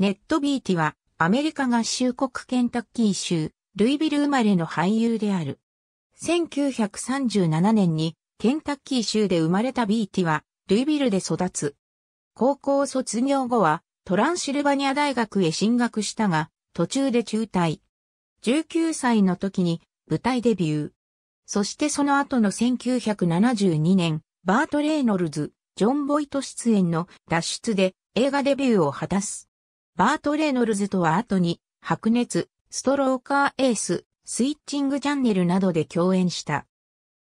ネット・ビーティは、アメリカ合衆国ケンタッキー州、ルイビル生まれの俳優である。1937年に、ケンタッキー州で生まれたビーティは、ルイビルで育つ。高校卒業後は、トランシルバニア大学へ進学したが、途中で中退。19歳の時に舞台デビュー。そしてその後の1972年、バート・レイノルズ、ジョン・ボイト出演の脱出で映画デビューを果たす。バート・レノルズとは後に、白熱、ストローカーエース、スイッチングチャンネルなどで共演した。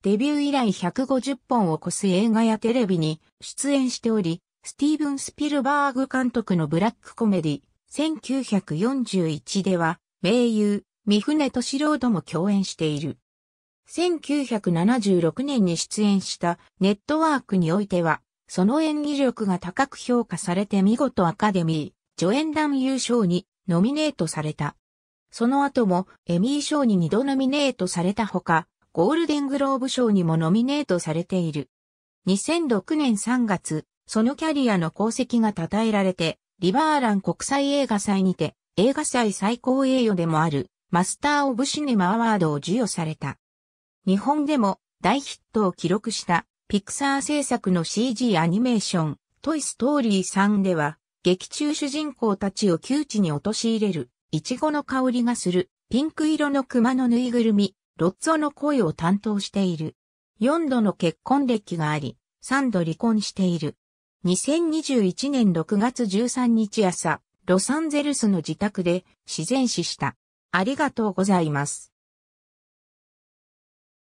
デビュー以来150本を超す映画やテレビに出演しており、スティーブン・スピルバーグ監督のブラックコメディ、1941では、名優、三船敏郎とも共演している。1976年に出演したネットワークにおいては、その演技力が高く評価されて見事アカデミー、助演男優賞にノミネートされた。その後もエミー賞に2度ノミネートされたほか、ゴールデングローブ賞にもノミネートされている。2006年3月、そのキャリアの功績が称えられて、リバーラン国際映画祭にて、映画祭最高栄誉でもある、マスター・オブ・シネマ・アワードを授与された。日本でも大ヒットを記録した、ピクサー制作の CG アニメーション、トイ・ストーリー3では、劇中主人公たちを窮地に陥れる、イチゴの香りがする、ピンク色の熊のぬいぐるみ、ロッツォの声を担当している。4度の結婚歴があり、3度離婚している。2021年6月13日朝、ロサンゼルスの自宅で自然死した。ありがとうございます。